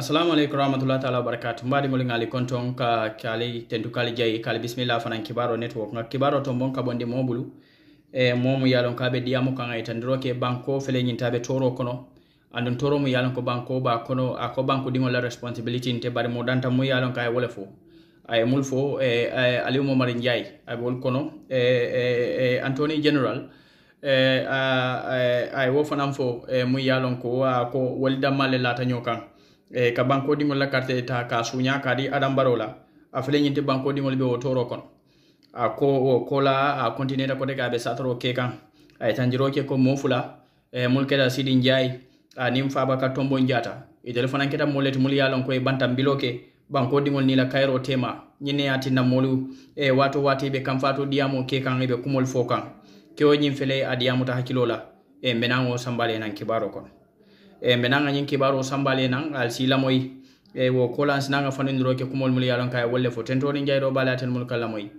assalamu aleykum rahmatullahi taala wabarakatu mbaɗi ngol ngali kon ton ka kali kali jayi kali bisimilla fanan kibaro network ga kibaro ton bon ka bonde mobulu e momu yalon kaɓe ɗiyamu kan ay tandiro ke banko fele ñintaɓe toro kono andon toro mu yalon ko banko ba kono ako banko ɗiŋol la responsibility nte bari mo danta mu yalon ka ay wole fo ay mul fo e, e aliou momari ndiaye ay wol kono e, e, e antony general e, ay wo fanan fo e, mu yalon ko a ko woli dammale lata ño e ka bankodiŋol la karita ta ka suña ka di adambaro la a fele ñinti bankodiŋol be wo toro kono a ko wo ko la a kontineta kote ka be satoro ke kaŋ a ye tanjiro ke ko moo fula e, eh, mulu keta sidin jaayi aniŋ faaba ka tombo njata itelu fanaŋ keta moolu le ti mulu ye a loŋ ko ye bantanbilo ke banko diŋol niŋ la kayiro tema ñiŋ ne ye a tinna moolu e, eh, waato waati be kanfaato diyamo ke kaŋ i be kumolu fo kaŋ kewo ñiŋ fele a diyamuta hakkilo la e, mbenaŋo sambale naŋ kibaro kono e eh, menanga nyin kibaro sambale nan al e wo kolans nanga fanindiro ke kumol mul yalon kay wolle fo ni jayro bala tan mul kalamoy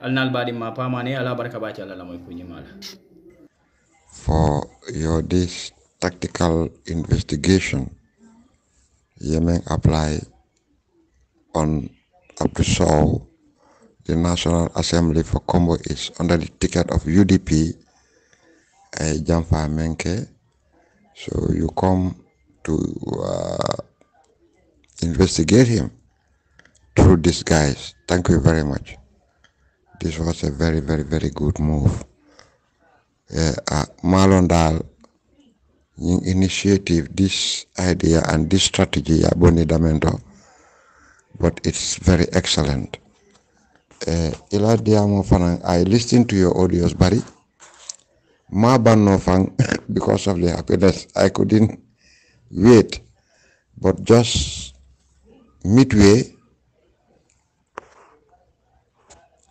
alnal badi ma mane ala barka ba ci ala kunyi mala for your this tactical investigation Yemen apply on Abdusau, the National Assembly for combo is under the ticket of UDP, uh, Jamfa Menke. So you come to uh, investigate him through disguise. Thank you very much. This was a very, very, very good move. uh, uh Malondal initiative, this idea and this strategy, Aboni Damento, but it's very excellent. Uh, Ila Diamo Fanang, I listened to your audios, buddy. Ma Fang, because of the happiness, I couldn't wait but just midway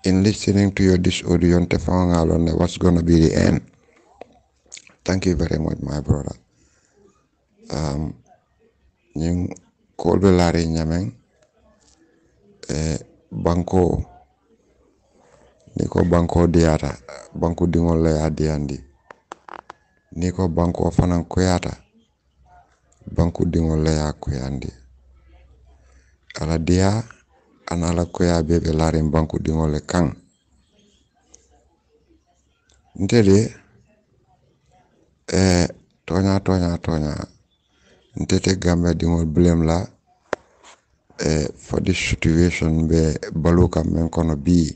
in listening to your disorient on what's going to be the end thank you very much my brother um ning kolbe lari nyameng eh banko niko banko diara, banko dingol la adiandi niko banko fanan koyata ya banku bankudinŋole ye a koyandi ala diya ana ala koya bee be banku bankudiŋo le kaŋ nte de e, toña toña ntete gambia diŋol bilem la e, fo di situation be balu kam meŋ kono bii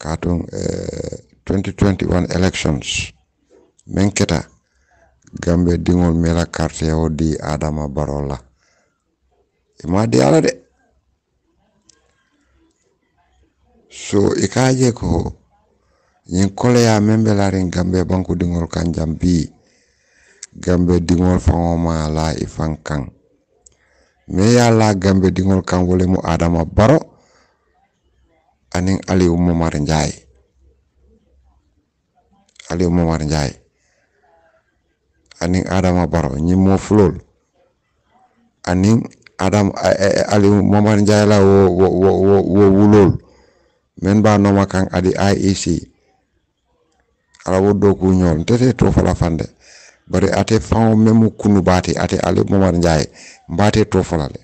kaatuŋ e, ee, 2021 elections meŋ keta gambe dingol mela carte o di adama barola e ma di ala de so e je ko yin ya membe la larin gambe banku dingol kanjam bi gambe dingol fango ma la e fankan me ya la gambe dingol kan wole mu adama baro anin aliyu momar ali aliyu momar njay ani Adama Barrow ñi moo fu ani Adam eh, eh, eh, Aliou Momar Ndiaye la wo wo wo wo wu men ba noma kan adi IEC ala wo do ku ñol tete to fala fande bari ate fawo memu kunu baati ate Aliou Momar Ndiaye mbaate to fala le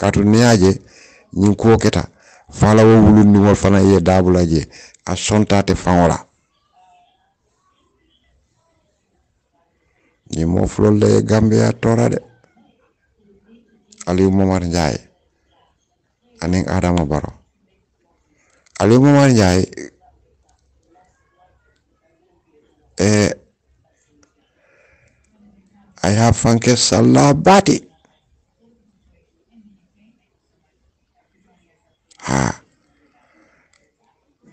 katu niaje ñi ko keta fala wo wulun ni wol fana ye dabula je a sontate fawola ñi mo fulol de Gambia tora de aliou Momar ndjay aning Adama baro aliou Momar ndjay eh, I have fanke salla bati ha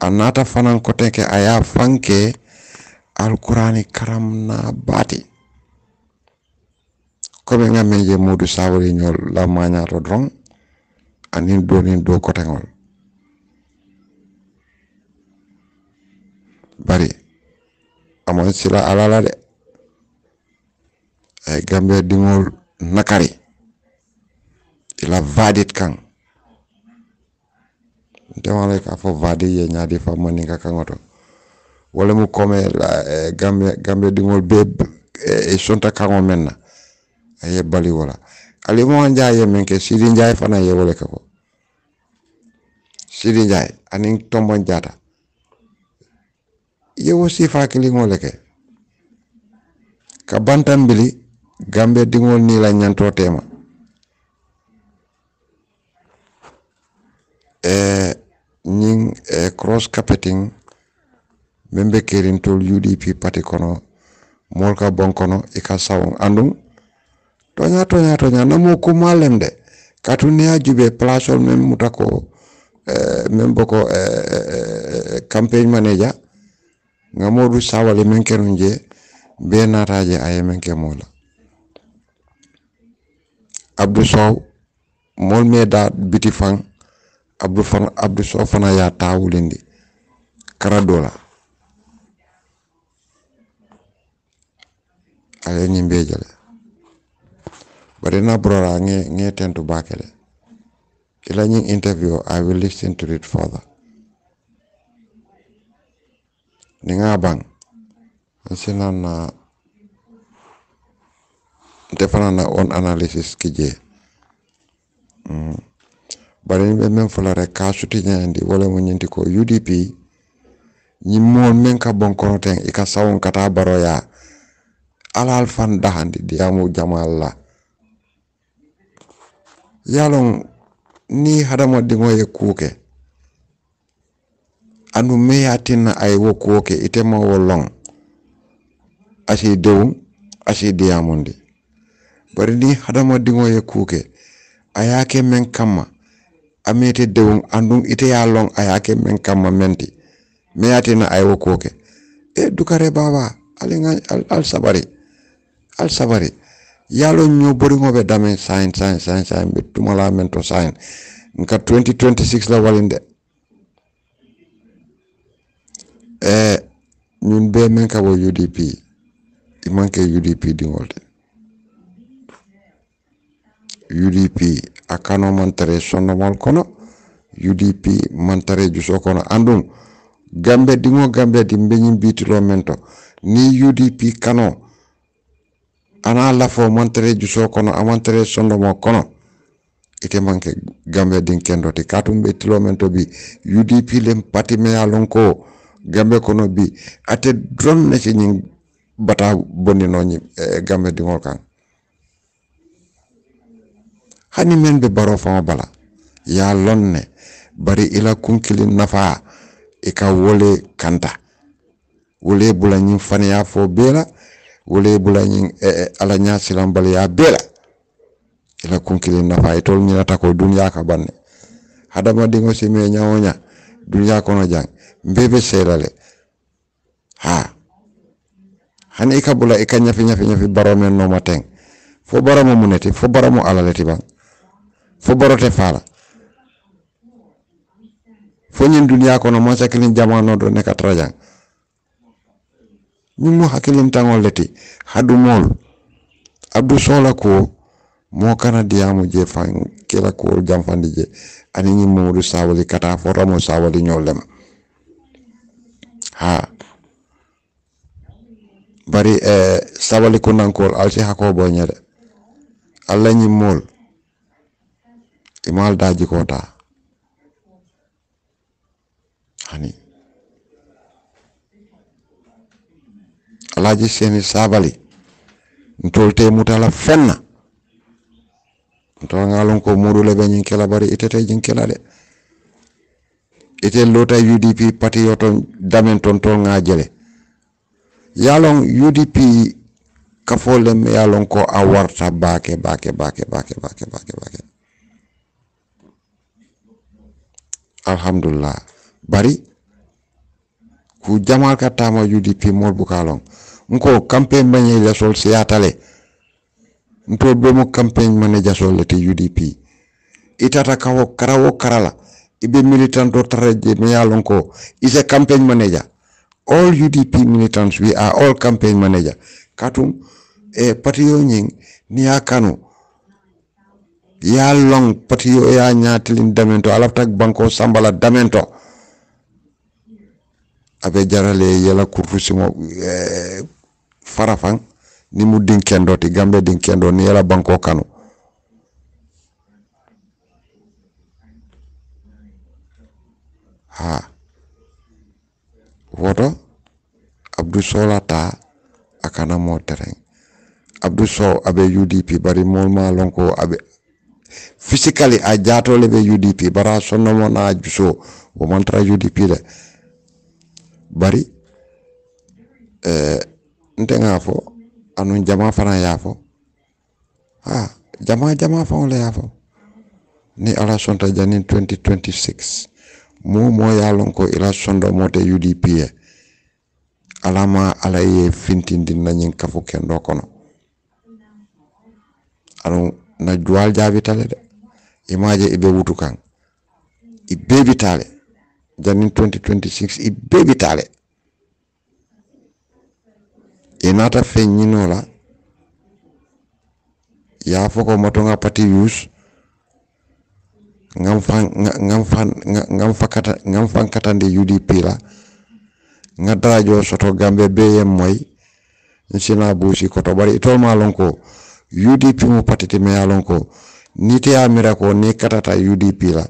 anata fanan kotenke aya fanke alkurani karam na bati koɓe ngamme je mudu sawriñol lammañato dron anin donin dow kotegol bari amon sila alala de ay e gambe dingol nakari ila e vadit kan ndewale ka fo vadi ye nyaadi fa mani ka kangoto wala mu kome la eh, gambe gambe dingol be e, e sonta kango menna ye bali wala ali mo njaay ye men ke sidi njaay fana ye wala ko sidi njaay ani tombo njata ye wo sifa kili mo leke ka bantam bili gambe dingol ni la nyanto tema e ning e cross carpeting membe kerin tol UDP parti kono molka bonkono e ka sawon andum tonya tonya tonya namu kumalem de katunia jube plashol mem mutako eh, membo ko eh, eh, eh, campaign manager ngamodu sawale men kenun je be nataje aye men mola abdou sow mol me da biti fang abdou fan abdou sow fana ya tawulindi kara dola ale ni mbejale But in Abrora, nge tend to bakele. Kilanying interview, I will listen to it further. Ningabang. Sina na uh, defana na on analysis kije. Mm. But in men fulare kasuti nyandi wale mwenyindi ko UDP nyimon men ka bonkono ten ikasawon kata baroya alal fan dahandi diamu jamalla yalɔn ni hadamadiŋo ye ko kɛ anu me y'a tena a ye wo ko ke ite ma wo lɔn a si dew a si diyamundi bari ni hadamadiŋo ye ko kɛ a y'a ke meŋ kama a me te dew anu ite y'a lɔn a y'a kɛ mɛn kama mɛnti me y'a tena a ye wo ko kɛ e dukare baba ali al, al sabari al sabari yalo ño boriŋoɓe dame sahin sahin sahin sahin ɓe tumala men to sahin nka 2026 la walin de e ñun be men ka wo udp i manke udp diŋol de udp a kano mantare sonnomol kono udp mantare juso kono andum gambe diŋo gambe di mbeñin biitilo men to ni udp kano ana lafo o mantere juso kono a mantere sondomo kono ite manke gambe din kendo ti katum be tilomen bi udp len pati me ya gambe kono bi ate drum ne ci ñing bata bonni no ñi eh, e, gambe di ngol hani men be baro fa bala ya lon bari ila kunkili nafa e ka wole kanta wole bula ñing ya fo bela wole bulañin e eh, eh, ala ñasilanbaliya bela ila kunkilin nafa e tol ñinata ko duniya ka banne hadamadiŋo si me ñawoña duniya kono jang mbebe seedale ha hani ika bula ika ñafi ñafi ñafi baro men noma teŋ fo baramo muneti fo baramo ala leti fo barote faala fo ñin duniya kono mansa kilin jamano do neka tara jang ñummo hakkilintagol leti haɗumol abdou sohla ko mo kana diyamu je fan kila ko jamfandi je ani ñim mamadou sawali kata fotamo sawali ñollem ha bari e eh, sawali kunnankol alti hako boñede allah ñimmol imal daji kota hani alaaji seeni saabali ntolte mutala fenna ntola ngalon ko module be nyin kela bari itete jin kela de ite lota UDP parti yoton damen ton ton ngajele yalon UDP kafolem yalon ko awarta baake bake bake bake bake bake bake alhamdulillah bari ku jamal katama UDP mol bukalong nko campaign manye la sol siyatale nto bemo campaign manager sol te UDP itata kawo karawo karala ibe militant do taraje me yalon ko is a manager all UDP militants we are all campaign manager katum e eh, patiyo nying ni yakano ya long patiyo ya nyatilin damento alaftak banko sambala damento abe jarale yela kurfusi eh, farafan ni mu din kendoti gambe din kendo ni yala banko kanu ha woto abdou sola ta akana mo terrain abdou sow abe udp bari mol ma lonko abe physically a jatole be udp bara sonno mo na juso wo mantra udp de bari eh ntenga fo anu jama fana y'a fo ha jama jama fo le y'a fo ni ala sonta janin 2026 mo mo ya lon ko ila sondo mote UDP alama ala ye fintindi nanyin kafu kendo kono anu na dual jaabi tale de imaje ibe wutukan ibe bitale janin 2026 ibe bitale inata naata feeñ ya foko moto nga pati yuus ngam fan ngam fan ngam fakata ngam UDP la nga darajo soto gambe BM moy nsina ko to bari to malon ko UDP mo patiti me yalon ko nite ya ko ni katata UDP la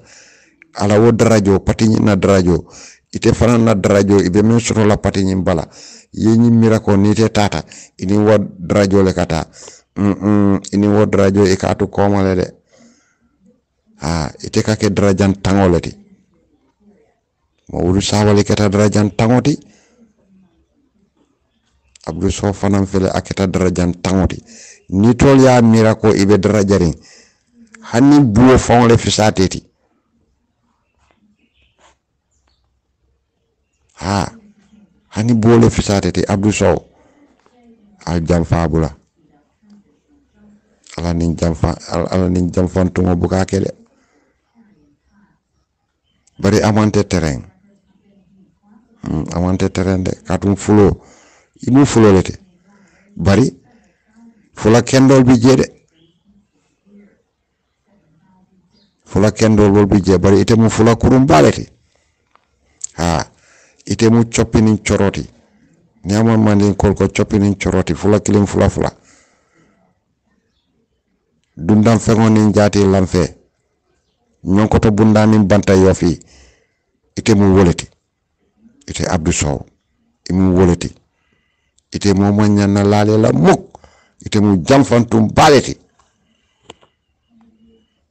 ala wo drajo pati na darajo ite fana na darajo ibe min soto la pati nyin bala ye ñiŋ mira ko ni tata ini wo darajo le kata mm, -mm ini wo darajo i ka to koma le de ha ite ka ke darajan tangoleti mo wuru sawale kata darajan tangoti abdu so fanan fele aketa darajan tangoti ni tol ya mira ko ibe darajarin hanni buwo fawle fisateti ha hani boole fisatete abdou sow al jamfa bula ala nin jamfa ala nin jam mo buka kele hmm, bari amante terrain amante terrain de katum fulo imu fulo lete bari fula kendol bi jede fula kendol bol bi je bari itemu fula kurum balete itemu chopinin choroti nyama mandin kolko chopinin choroti fula kilim fula fula dundan fengo nin jati lanfe nyonkoto bundanin banta yofi itemu woleti ite abdou sow imu woleti ite momo nyanna laale la muk ite mu jamfantum baleti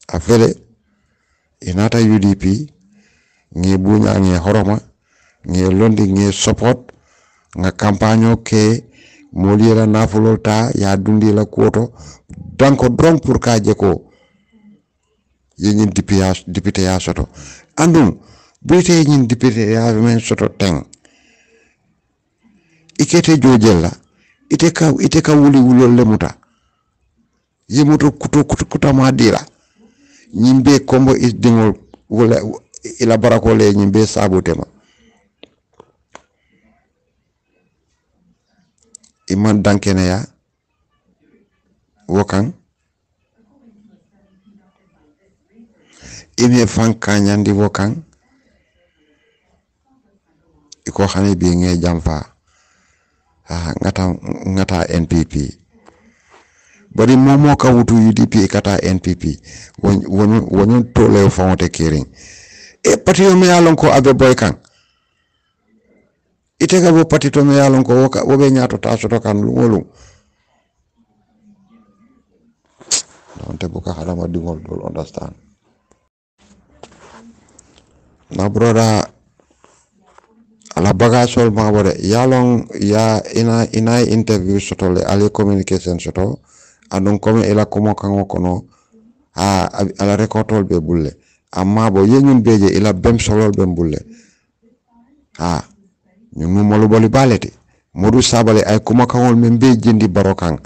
afele inata udp ngi buña ngi horoma nge londi nge support nga kampanyo ke moli la ya dundi la kuoto danko drong pour ka jeko yenyin député ya soto andum bite yenyin député ya men soto teng ikete jojella ite ka ite ka wuli wulol le muta ye muto kuto kuto ma dira nyimbe kombo is dingol wala ila barako le nyimbe sabotema i ma dan kɛnɛya wo kan imefanyikanye ndivyo kan iko hani binge jamfa ah, ngata ngata NPP bari momo ka wutu UDP kata NPP wonyon tole fonte kiring e patio me alon ko abe boy kan itega bo patito me yalon ko woka wo be nyato taso to kan lungolung don te buka hala ma dingol dol understand na broda ala bagasol ma bode yalon ya ina ina interview soto le ali communication soto adon comme ila komo kango kono a ala rekotol be bulle amma bo yenyun beje ila bem solol be bulle ah ñu molu boli balete modu sabale ay kuma kawol men be jindi baro kan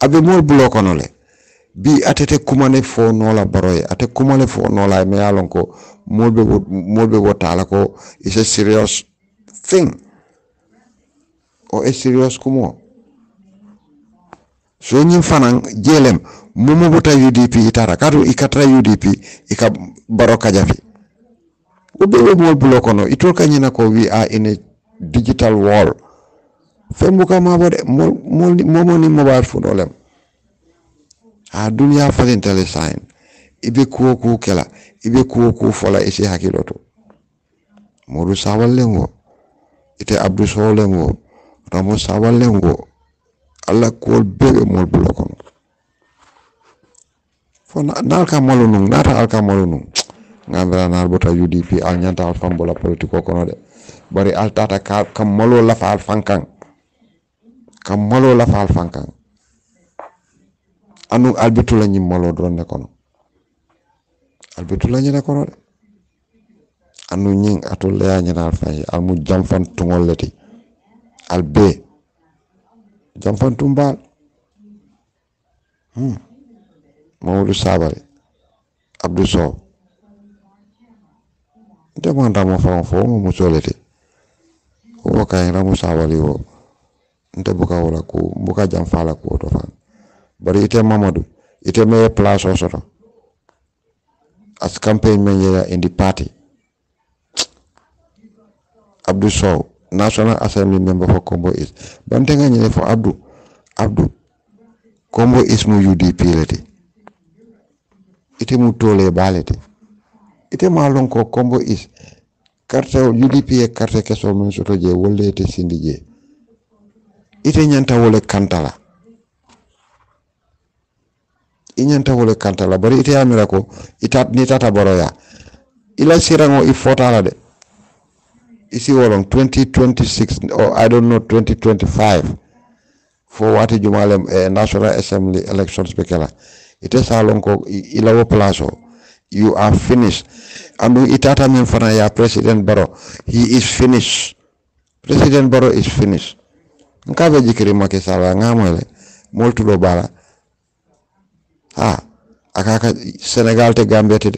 abe mol bulo konole bi atete kumane fo nola baroye ate kumale fo nola me yalon ko molbe molbe wotala ko is a serious thing o oh, e serious kumo so ñin fanan jelem mumu buta udp itara kadu ikatra udp ika baro kajafi ubewe mol bulo kono itol kanyina ko we are in a digital wall fembuka mabo de momoni mobile phone olem a duniya falintale sayin i be kuwo kuu kɛla i be kuwo kuu fɔla i se hakilo ite abdu sowolen wo ramo sawallen wo alla kuwol bee mol bulo fo naal ka malu nun naata al ka gandira bota UDP a ñanta hal fambola politiko kono de bari al tata ka kam malo lafa al fankan kam malo lafa al fankan anu albitu la ñim malo don ne kono albitu la ñina kono de anu ñing atul la ñina al fay al mu jamfan tungol leti al be jamfan tumbal hmm mawdu sabari abdou sow nte mandamo faŋo fo mu musoo le ti wo wo kañira musaawali wo nte buka wo la ku buka janfa la kuwo to faŋ bari ite mamadu ite me ye soto as campaign meŋ yeya indi party abdu sow national assembly membe fo combo is bante nga ñine fo abdu abdu combo is mu udp le ti ite mu toole baa ti ite malon ko kombo is carte UDP e carte keso min soto je wolle ite sindi je ite nyanta wole kantala i nyanta wole kantala bari ite amira ko ita ni tata boroya ila sirango i de isi wolong 2026 or i don't know 2025 fo wati jumale eh, national assembly elections bekela ite salon ko ilawo place o you are finished. Andu itata min fana ya President Barrow, he is finished. President Barrow is finished. Nkabe jikiri mwake sala ngamwele moltu do bala. Ha akaka Senegal te Gambia te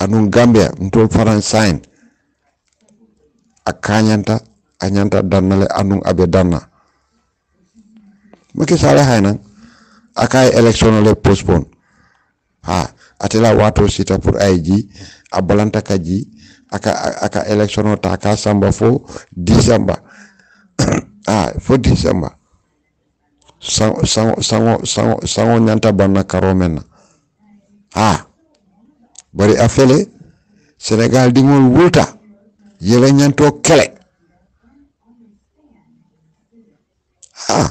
anu Gambia ntol faran sign akanyanta anyanta dannale anu abe danna. Mwake sala hayna akai election le postpone. Ha atela wato sita pour ayji a balanta kaji aka aka election o ta ka samba fo december ah fo december sango sango sango sango nyanta banna karo menna ah bari afele senegal dingol wulta yele nyanto kele ah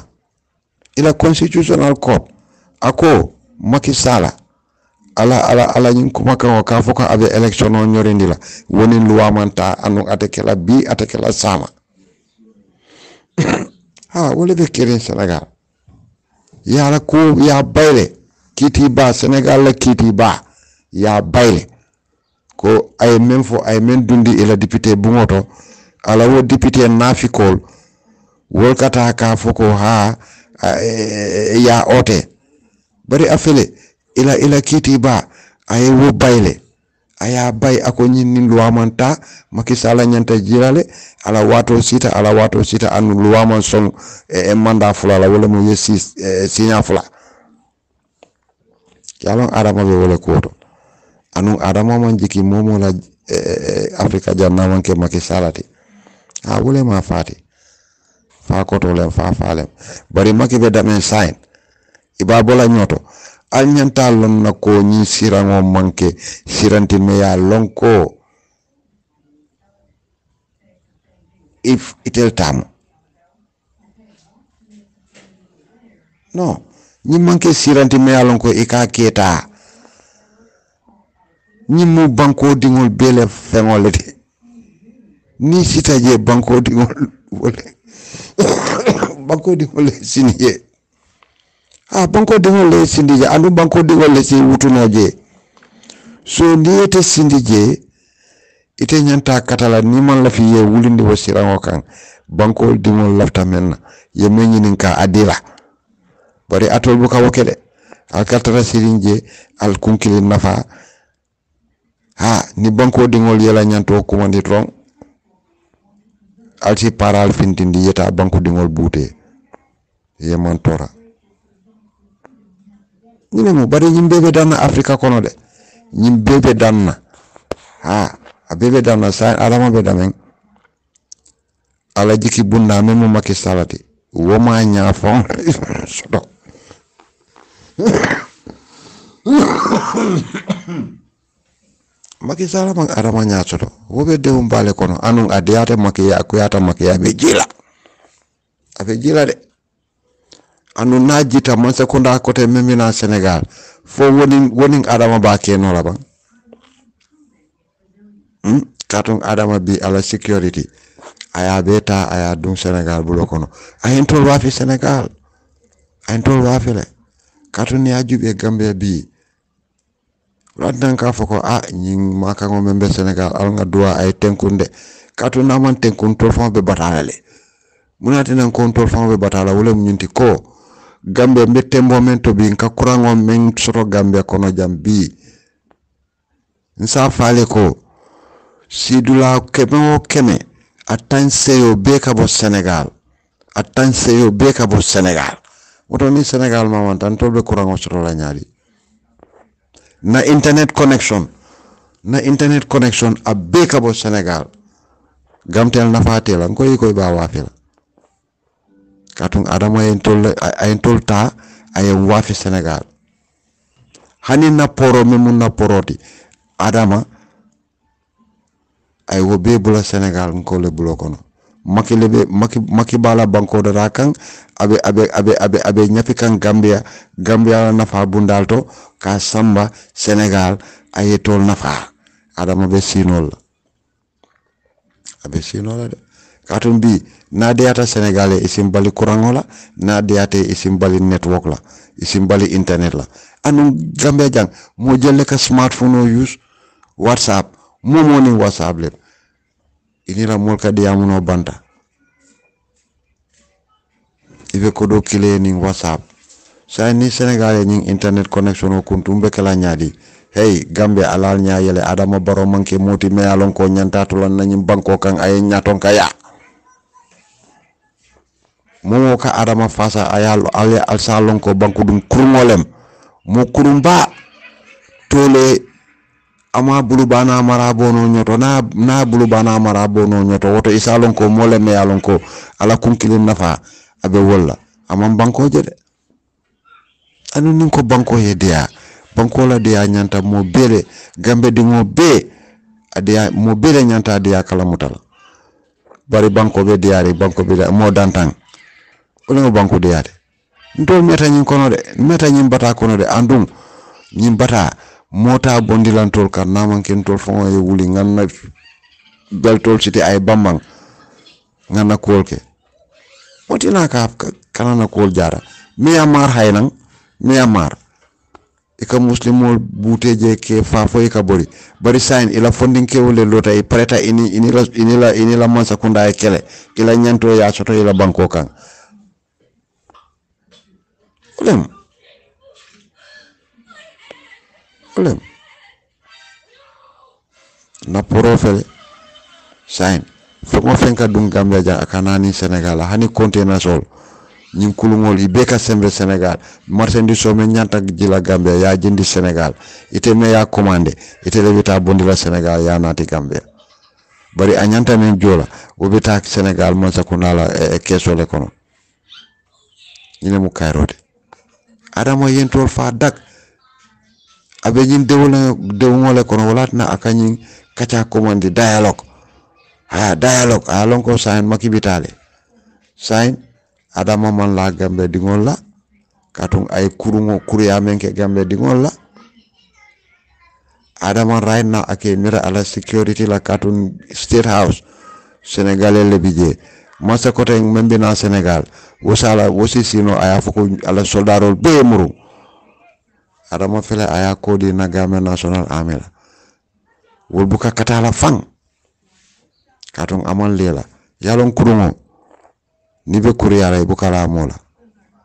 ila constitutional court ako makisala ala ala ala ñin kumakaŋo ka fo ko abe élection o ñorindi la wonin luwamanta anu ateke la bi ateke la sama ha ah, wole be keren sénégal la ko ya bayle kiti ba sénégal la kiti ba ya bayle ko ay men fo ay men dundi ila e député buŋoto ala wo député nafikol wol kata ka fo ko ha e, e, ya ote bari afele ila ila kiti ba aye wo bayle aya bay ako ñinni luwamanta makisala ñanta jirale ala wato sita ala wato sita anu luwaman son e, e manda fula la wala mo ye si, e, e siña fula yalon adama be wala koto anu adama man jiki momo la e, e, e afrika janna man ke makisala ti a wala ma fati fa koto le fa falem bari makibe damen sign ibabola nyoto alñanta lon na ko ñi siraŋo manke sirantimeya lonko if itel tamo no ñi manke sirantimeya lonko i ka keta ñi mu banko diŋol bele feŋo le de ni sita je banko diŋol wole banko diŋol le a ah, banko dingo le sindi je andu banko dingo le si wutuno je so ni ite sindi je ite nyanta katala ni man la fi ye wulindi wo sirango kan banko dingo lafta menna ye menyinin ka adira bari atol buka wokele al katara sirinje al kunkili nafa ha ni banko dingo yela nyanto ko mandi tron alti paral fintindi yeta banko dingo bute ye man tora ɲinɛ mo bari ɲin bɛɛ dan na afirika kɔnɔ dɛ bébé bɛɛ dan na ha a bɛɛ bɛ dan na sa adama bɛ dan ala jiki bunda ame mo make salati wo ma nya fon sodo maki sala man adama nya sodo wo be de umbale kono anu adiyata make ya akuyata make ya be jila abe jila de anduna jita man sekunda côté memina sénégal fo woni woni adama ba keno la ba hmm? katun adama bi ala security aya beta aya dum sénégal bulo kono ayen tol wafi sénégal ayen tol wafi le katun ya jube gambe bi waddan ka foko a nyin makango membe sénégal al nga duwa ay tenkunde katun naman tenkun tol fon be batalale munati nan kon tol fon be batala wala munyinti ko gambia mbe tembo tobi to bi nka kuraŋo meŋ soto gambia kono jam bi nsa faale ko sidula keme wo keme a tan seyo bee ka bɔ senegal a tan seyo bee ka bɔ senegal woto ni senegal mamanta ntol be kuraŋo soto la ñaadi na internet connection na internet connection a bee ka bɔ senegal gamtel nafaate la nko yi koy baa katun adama en tol en tolta ay wafi senegal hani na poro me mun na ti adama ay wo be bula senegal ko le bulo kono maki lebe maki maki bala banko da kan abe abe abe abe abe nyafi kan gambia gambia nafa bundalto ka samba senegal ay tol nafa adama be sinol abe sinol de katum bi na deyata sénégalais isimbali courant la na deyate isimbali network la isimbali internet la anu gambia jang mo jelle ka smartphone o use whatsapp momo ni whatsapp le inira mol ka diamuno banta ibe kodo kile ni whatsapp sa ni sénégalais ni internet connection o kuntum be kala nyaadi hey gambia alal nyaayele adama baro manke moti meyalon ko nyantatulon nañi banko kan ay nyaton ka ya momo ka adama fasa ayalo ale alsalon ko banku dum kurngolem mo kurumba tole ama bulubana marabono nyoto na na bulubana marabono nyoto woto isalon ko mole me yalon ko ala kunkilin nafa abe wolla ama banko jede anu nin ko banko hedeya banko la deya nyanta mo bele gambe di mo be adeya mo bele nyanta adeya kala mutala bari banko be diari banko be mo dantang olingo bankude yaade ntol meta ñin kono de meta ñin bata kono de andum ñin bata mota bondilantol kan namankentol foŋo ye wuli ŋanna beltol siti ay bambaŋ ŋanna kuwol ke motina ka kanana kuwol jara mi ya hay naŋ mi ya maar e ka musilimol buute je ke faa fo i e ka bori bari sayin ila e la fondinkewo le lota i pareta ini, ini, la, ini, la, ini la mansakunda ye kele i la ñanto ye a soto i la banko kaŋ Olha. Olha. Na porofele. Sain. Fengo fenka dunga mbeja akanani Senegal. Hani container sol. ñing kulungol yi beka sembe Senegal. Marsen martendi somme ñanta jila Gambia ya jindi Senegal. ite me ya commandé ite le bita bondila Senegal ya nati Gambia bari a ñanta men jola o bita Sénégal mon sakunala e, e keso le kono ñine mu kayrode adamo yentol fa dak abe nyin dewol dewngole kono wolatna akanyin kaca komandi dialogue haya dialogue aya lon ko sayin makibitale sayin adama man la gambe dingol la katun ay kurungo kuruya men ke gambe dingol la adama right now ake mira ala security la katun state house senegalais le bije masa kote mbina senegal wosala wosi sino aya foko ala soldarol be muru adama fele aya kodi na game national amela wol buka katala fang katong aman lela yalon kurungo nibe kuriya la buka la mola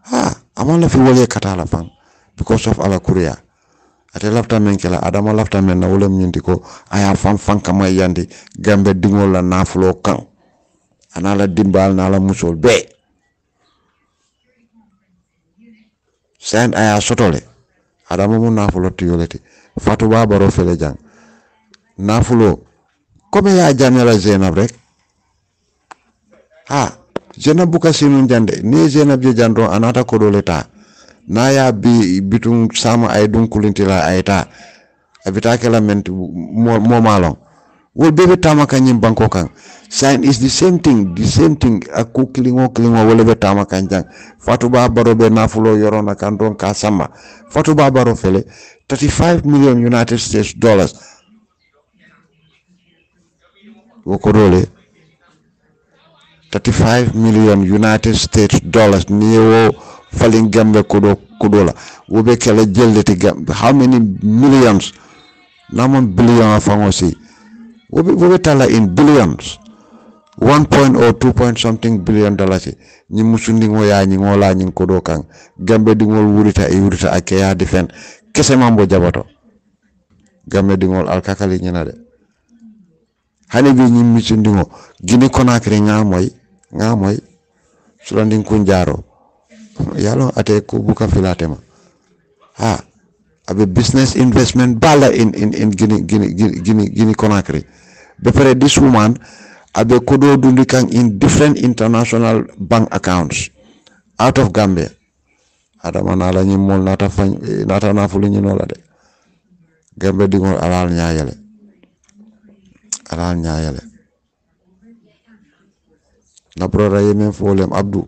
ha aman la fi wole katala fang because of ala kuriya ate lafta men kela adama lafta men na wolem nyindi ko aya fan fan kama yandi gambe dingol la nafulo kan anala dimbal nala musol be sem aya sotole adama mu nafulo tiyoleti fatu babaro fele jang nafulo kome ya jamela zenab rek ha zenab buka sinun jande ni zenab je jando anata kodole ta na ya bi bitum sama ay dun kulintila ay ta abita kala menti mo malon wol bebe tama kan nyim banko kan sign is the same thing the same thing aku kilingo kilingo wole be tama kan jang fatu ba baro be nafulo yorona kan don ka sama fatu ba baro fele 35 million united states dollars wokorole 35 million united states dollars ni wo falin gambe kudo kudola wobe kala jelleti gambe how many millions namon billion afango woɓe in billions one point or two point something billion dollars ñi musu ndingo ya ñi ngola ñi ko do kan gambe dingol wurita e wurita ak ya defen kese mambo jabato gambe dingol al kakali ñina de hani bi ñi musu ndingo gini konakri nga moy nga moy sulandin ko njaro yalo ate ko buka filatema ha abe business investment bala in in in gini gini gini gini gini konakri be pare this woman abe kodo dundi kan in different international bank accounts out of gambia Ada na la ñi mol nata fañ eh, nata na fu ñu nola de gambe di ngol alal ñaayale alal ñaayale na brora yemen folem abdu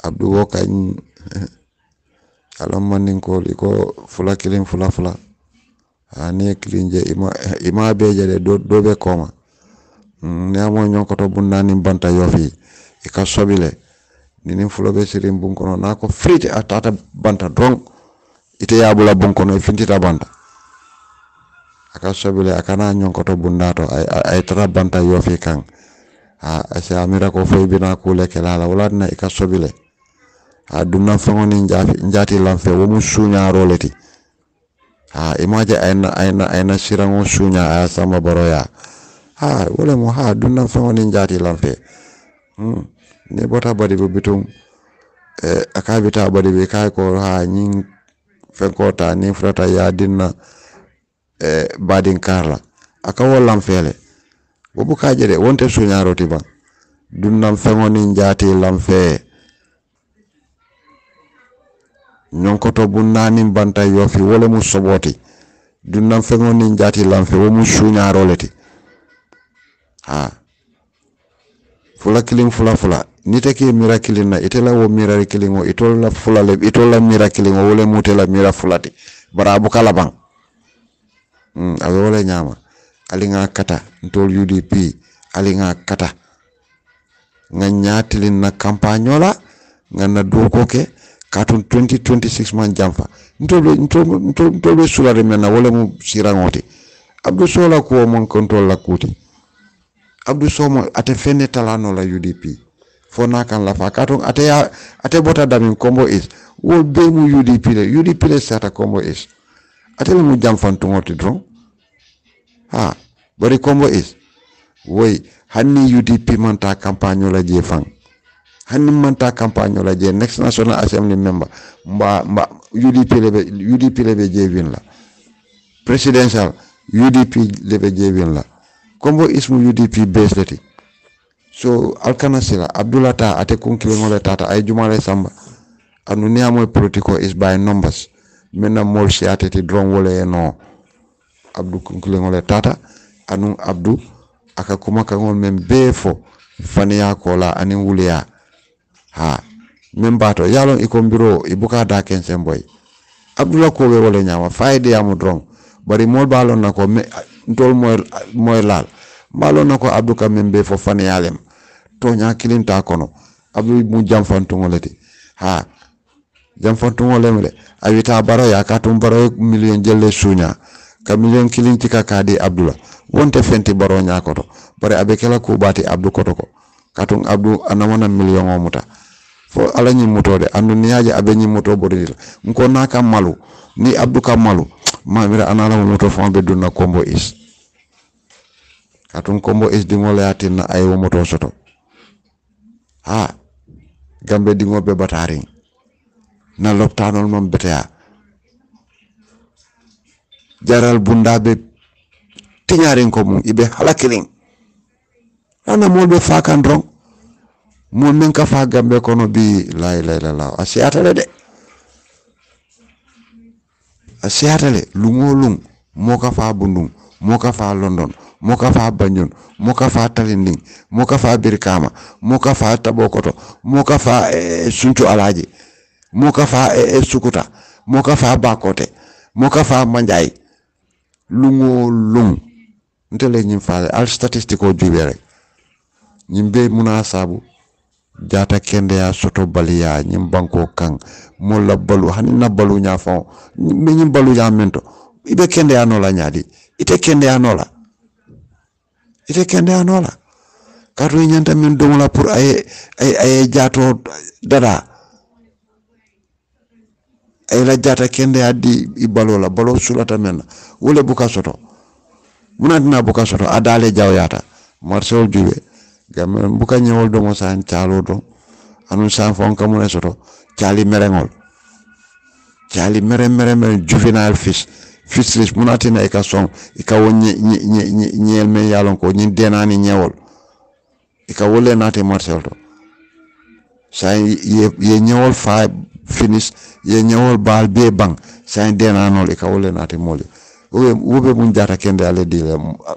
abdu wo kañ ala mandinkol iko fula kelen fula fula ani ah, ye kilin je i m'a bɛɛ jɛ dɛ dɔ bɛ kɔ ma mm, ni a ma ɲɔn kɔtɔ bun banta yɔfi i ka sɔbi lɛ ni ni fɔlɔ bɛ siri bun kɔnɔ n'a ko firiti a banta dɔrɔn i y'a bula bun kɔnɔ i finti banta a ka sɔbi lɛ a kana ɲɔn kɔtɔ bun natɔ a banta yɔfi kan ah, a se a ko fɔ i ko lɛ kɛlɛ wala na i ka sɔbi ha dumnan feŋo niŋ jaati lanfeŋ wo mu suuñaaroo le ti ha i maŋ je a ye na siraŋo suuña a ha wo mu ha dumnan feŋo niŋ jaati lanfeŋ hmm. niŋ bota badibu bituŋ eh, a ka bita badibu i ka ko ha ñiŋ fenkoo ta niŋ futata ye a dinna eh, baadiŋ kaar la a ka wo wonte suuñaaroo ti baŋ dumnan feŋo niŋ jaati lanfeŋ ñonkoto bunnanin banta yofi wole mu soboti dunnan feŋo nin jati lanfe wo mu suñarole ti ha fula kilin fula fula nite ke mira kilin na itela wo mira kilingo itola fula le itola mira kilingo wole mutela mira fulati bara bu kala bang mm abe wole nyama alinga kata ntol UDP alinga kata nga ñatilin na campagne la nga na do ko ke katun 2026 man jamfa ntole ntole ntole sulare mena wala mu sirangote abdu sola ko mon control la kuti abdu somo ate fenne talano la udp fona kan la fa katun ate ya ate bota damin combo is wo be mu udp le udp le sata combo is ate mu jamfan tungoti dron ha bari combo is woy hanni udp man ta campagne la je hani manta campagne ola je next national assembly member mba mba udp lebe udp lebe jewin la presidential udp lebe jewin la kombo ismu udp base leti so alkanasila abdullah ta ate kunkile ngole tata ay jumale samba anu ni amoy politico is by numbers mena mol si ate ti drone wole no abdu kunkile ngole tata anu abdu aka kuma kangol men befo faniya kola anin wuliya ha min bato yalon iko mbiro ibuka da ken boy abdullah ko be wala nyaama faide ya mu dron bari mol balon nako me tol moy moy lal balon nako abdou kam min be fo fane yalem to nya ta kono abdou mu jam jamfantu ngolati ha jam jamfantu ngolem de awita baro ya ka tum baro million jelle sunya ka million kilinti ka di abdullah wonte fenti baro nya koto bari abe kala ko bati abdou koto ko katung abdou anamana million o muta fo ala ñimmuto de anduniyaji aɓe ñimmuto boɗodila nko naka malu ni abdou ka malu mamira analamo muto fo ɓe dunna combo is katun combo is dimola yatinna ay womoto soto ha gambe dingoɓe batari na loptanol mam beteya jaral bundaɓe tiñarin ko mum iɓe halakirin ana be fakan dron mun min ka fa gambe kono bi la ilaha illallah a siyata le de a siyata le lungo lung mo ka fa bundung mo ka fa london mo ka fa banyon mo ka fa talinding mo ka fa birkama mo ka fa tabokoto mo ka fa e, suncu alaji mo ka fa e, e, sukuta mo ka fa bakote mo ka fa manjay lungo lung ntele nyim fa al statistico jubere nyimbe munasabu jata kende ya soto baliya ñim banko kan mo la balu hani na balu nya fa mi ñim balu ya mento ibe kende ya nola nyaadi ite kende ya nola ite kende ya nola katu ñanta min domola pour ay ay ay jato dada ay la jata kende ya di i balo la balo sulata men wala buka soto munadina buka soto adale jawyata marsol juwe jaman buka ñewol do mo san calo do anu san fon kamu ne soto cali merengol cali mere mere mere juvenile fish fislish munatina e ka son e ka wonye ñeel me yalon ko ñin denani ñewol e ka wolle nate marcel to sa ye ye ñewol fa finish ye ñewol bal be bang sa denanol e ka wolle nate moli ube ube mun jata kende ale dile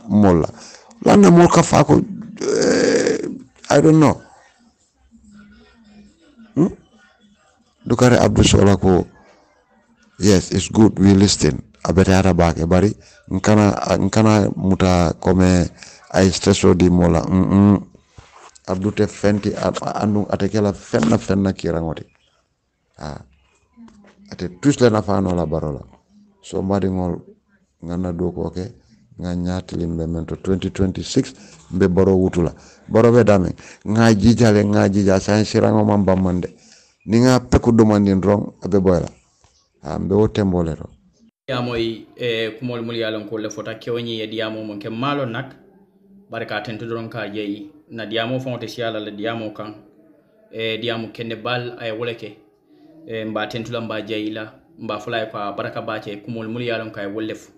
molla lanna mol ka fa ko eh, I don't know. Hmm? Dukare Abdul Solaku. Yes, it's good we listen. Abete hata bake eh, bari nkana nkana muta kome ay stresso di mola. Mm -mm. Abdute fenti andu atekela fenna fenna kirangoti. Ah. Ate tusle na fano la barola. So mbadi ngol ngana doko okay nga ñaatili mbe men to 2026 mbe boro wutula boro be dame nga jijale nga jija san sirango man bamande ni nga peku dumandi ndron abe boyla ha mbe wote mbolero yamoy e eh, kumol mul yalon ko le fota kewni e diamo mon ke malo nak barka tentu don ka jeyi na diamo fonte siala le diamo kan e eh, diamo kende bal ay eh, woleke e mba tentula mba jeyila mba fulay ko baraka ba bace kumol mul yalon kay wollefu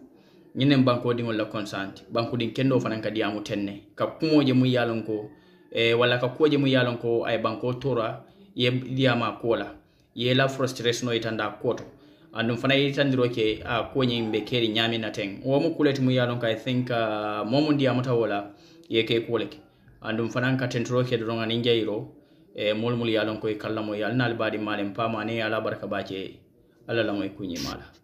ñinen banko diŋol la consente banko din kendo fanaŋ ka diyamu tenne ka kumoje mu yalon ko e eh, wala ka kuwo mu yalon ko ay banko tora ye diama kuwo la ye la frustration yitanda kuwo to andum fana tandiro ke a ko nyi be keri nyami na teŋ wo mu kulet mu yalon ka i think uh, moo muŋ diyamuta wo la ye ke kuwo le andum fanaŋ ka tentro ke doroŋ aniŋ jayiro e moolu mulu ye ko e kallamo yalnal badi malem pamane maalen paama aniŋ ala barka baa ke alla laŋo i kuñimaa